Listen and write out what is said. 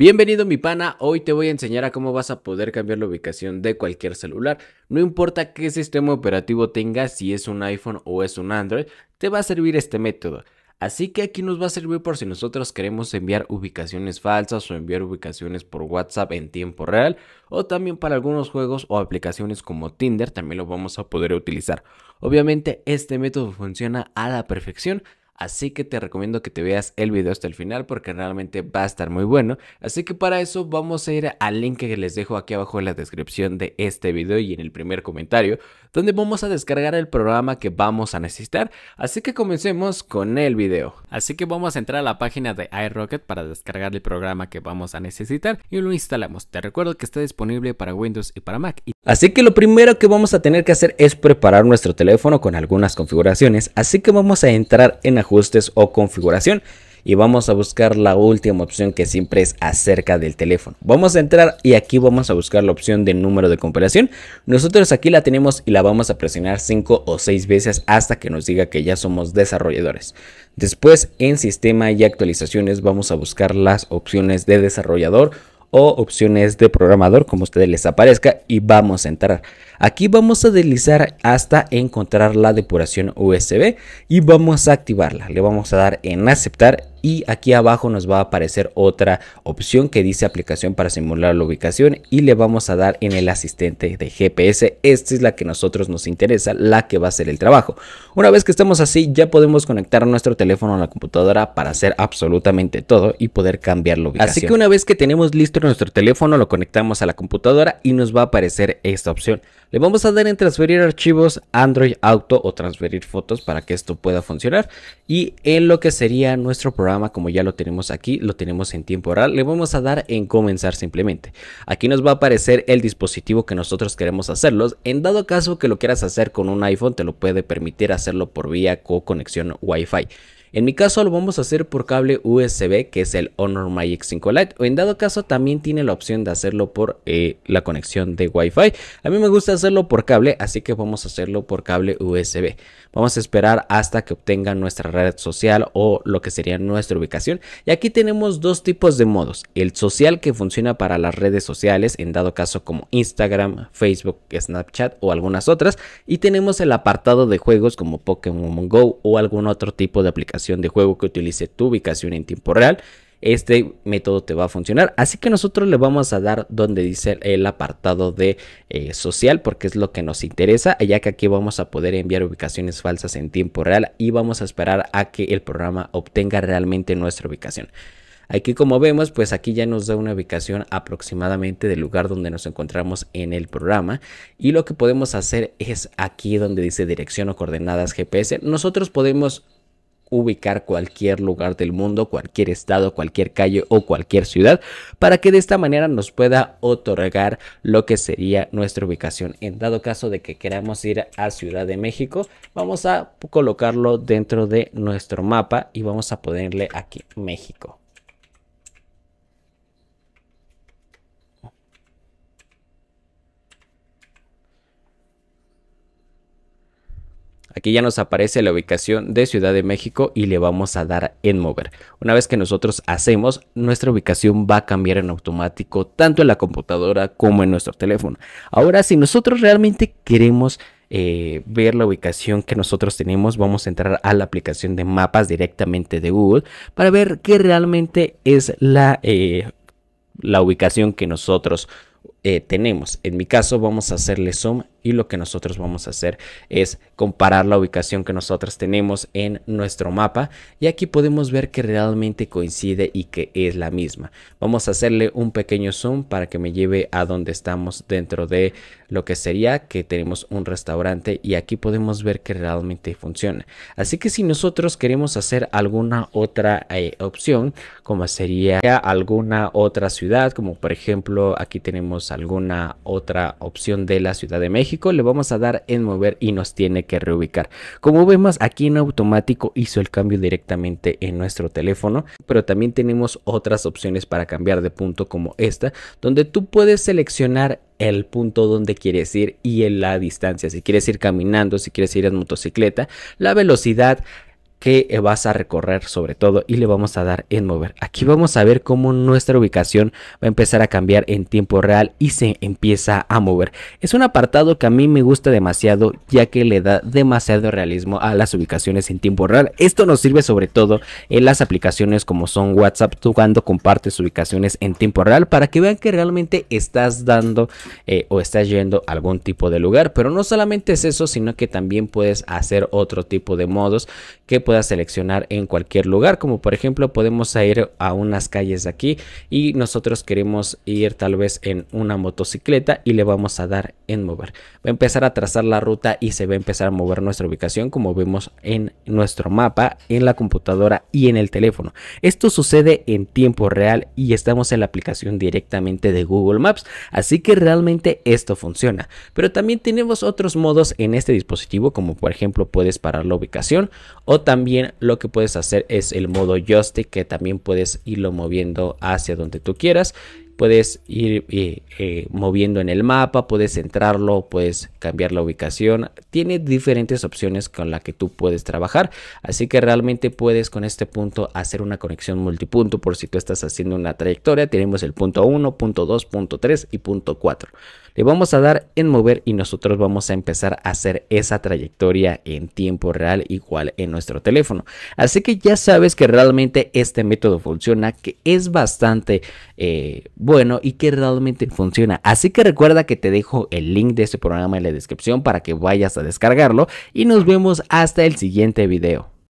Bienvenido mi pana, hoy te voy a enseñar a cómo vas a poder cambiar la ubicación de cualquier celular. No importa qué sistema operativo tengas, si es un iPhone o es un Android, te va a servir este método. Así que aquí nos va a servir por si nosotros queremos enviar ubicaciones falsas o enviar ubicaciones por WhatsApp en tiempo real o también para algunos juegos o aplicaciones como Tinder también lo vamos a poder utilizar. Obviamente este método funciona a la perfección Así que te recomiendo que te veas el video hasta el final porque realmente va a estar muy bueno. Así que para eso vamos a ir al link que les dejo aquí abajo en la descripción de este video y en el primer comentario, donde vamos a descargar el programa que vamos a necesitar. Así que comencemos con el video. Así que vamos a entrar a la página de iRocket para descargar el programa que vamos a necesitar y lo instalamos. Te recuerdo que está disponible para Windows y para Mac. Así que lo primero que vamos a tener que hacer es preparar nuestro teléfono con algunas configuraciones. Así que vamos a entrar en ajustes ajustes o configuración y vamos a buscar la última opción que siempre es acerca del teléfono. Vamos a entrar y aquí vamos a buscar la opción de número de comparación. Nosotros aquí la tenemos y la vamos a presionar 5 o 6 veces hasta que nos diga que ya somos desarrolladores. Después en sistema y actualizaciones vamos a buscar las opciones de desarrollador o opciones de programador como ustedes les aparezca y vamos a entrar. Aquí vamos a deslizar hasta encontrar la depuración USB y vamos a activarla. Le vamos a dar en aceptar y aquí abajo nos va a aparecer otra opción que dice aplicación para simular la ubicación y le vamos a dar en el asistente de GPS. Esta es la que a nosotros nos interesa, la que va a hacer el trabajo. Una vez que estamos así ya podemos conectar nuestro teléfono a la computadora para hacer absolutamente todo y poder cambiar la ubicación. Así que una vez que tenemos listo nuestro teléfono lo conectamos a la computadora y nos va a aparecer esta opción. Le vamos a dar en transferir archivos Android Auto o transferir fotos para que esto pueda funcionar. Y en lo que sería nuestro programa, como ya lo tenemos aquí, lo tenemos en tiempo real, le vamos a dar en comenzar simplemente. Aquí nos va a aparecer el dispositivo que nosotros queremos hacerlos. En dado caso que lo quieras hacer con un iPhone, te lo puede permitir hacerlo por vía co conexión Wi-Fi. En mi caso lo vamos a hacer por cable USB que es el Honor Magic 5 Lite o en dado caso también tiene la opción de hacerlo por eh, la conexión de Wi-Fi. A mí me gusta hacerlo por cable así que vamos a hacerlo por cable USB. Vamos a esperar hasta que obtenga nuestra red social o lo que sería nuestra ubicación y aquí tenemos dos tipos de modos. El social que funciona para las redes sociales en dado caso como Instagram, Facebook, Snapchat o algunas otras y tenemos el apartado de juegos como Pokémon Go o algún otro tipo de aplicación de juego que utilice tu ubicación en tiempo real, este método te va a funcionar. Así que nosotros le vamos a dar donde dice el apartado de eh, social porque es lo que nos interesa, ya que aquí vamos a poder enviar ubicaciones falsas en tiempo real y vamos a esperar a que el programa obtenga realmente nuestra ubicación. Aquí como vemos, pues aquí ya nos da una ubicación aproximadamente del lugar donde nos encontramos en el programa. Y lo que podemos hacer es aquí donde dice dirección o coordenadas GPS. Nosotros podemos ubicar cualquier lugar del mundo, cualquier estado, cualquier calle o cualquier ciudad, para que de esta manera nos pueda otorgar lo que sería nuestra ubicación. En dado caso de que queramos ir a Ciudad de México, vamos a colocarlo dentro de nuestro mapa y vamos a ponerle aquí México. Aquí ya nos aparece la ubicación de Ciudad de México y le vamos a dar en mover. Una vez que nosotros hacemos, nuestra ubicación va a cambiar en automático tanto en la computadora como en nuestro teléfono. Ahora, si nosotros realmente queremos eh, ver la ubicación que nosotros tenemos, vamos a entrar a la aplicación de mapas directamente de Google para ver qué realmente es la, eh, la ubicación que nosotros eh, tenemos. En mi caso, vamos a hacerle zoom y lo que nosotros vamos a hacer es comparar la ubicación que nosotros tenemos en nuestro mapa y aquí podemos ver que realmente coincide y que es la misma. Vamos a hacerle un pequeño zoom para que me lleve a donde estamos dentro de lo que sería que tenemos un restaurante y aquí podemos ver que realmente funciona. Así que si nosotros queremos hacer alguna otra eh, opción como sería alguna otra ciudad como por ejemplo aquí tenemos alguna otra opción de la Ciudad de México le vamos a dar en mover y nos tiene que reubicar. Como vemos aquí en automático hizo el cambio directamente en nuestro teléfono, pero también tenemos otras opciones para cambiar de punto como esta, donde tú puedes seleccionar el punto donde quieres ir y en la distancia. Si quieres ir caminando, si quieres ir en motocicleta, la velocidad, que vas a recorrer sobre todo y le vamos a dar en mover. Aquí vamos a ver cómo nuestra ubicación va a empezar a cambiar en tiempo real y se empieza a mover. Es un apartado que a mí me gusta demasiado ya que le da demasiado realismo a las ubicaciones en tiempo real. Esto nos sirve sobre todo en las aplicaciones como son WhatsApp, tú cuando compartes ubicaciones en tiempo real para que vean que realmente estás dando eh, o estás yendo a algún tipo de lugar. Pero no solamente es eso, sino que también puedes hacer otro tipo de modos que seleccionar en cualquier lugar, como por ejemplo podemos ir a unas calles de aquí y nosotros queremos ir tal vez en una motocicleta y le vamos a dar en mover. Va a empezar a trazar la ruta y se va a empezar a mover nuestra ubicación como vemos en nuestro mapa, en la computadora y en el teléfono. Esto sucede en tiempo real y estamos en la aplicación directamente de Google Maps, así que realmente esto funciona. Pero también tenemos otros modos en este dispositivo como por ejemplo puedes parar la ubicación o también también lo que puedes hacer es el modo joystick que también puedes irlo moviendo hacia donde tú quieras puedes ir eh, eh, moviendo en el mapa, puedes entrarlo. puedes cambiar la ubicación. Tiene diferentes opciones con las que tú puedes trabajar. Así que realmente puedes con este punto hacer una conexión multipunto por si tú estás haciendo una trayectoria. Tenemos el punto 1, punto 2, punto 3 y punto 4. Le vamos a dar en mover y nosotros vamos a empezar a hacer esa trayectoria en tiempo real igual en nuestro teléfono. Así que ya sabes que realmente este método funciona, que es bastante eh, bueno y que realmente funciona. Así que recuerda que te dejo el link de este programa en la descripción para que vayas a descargarlo y nos vemos hasta el siguiente video.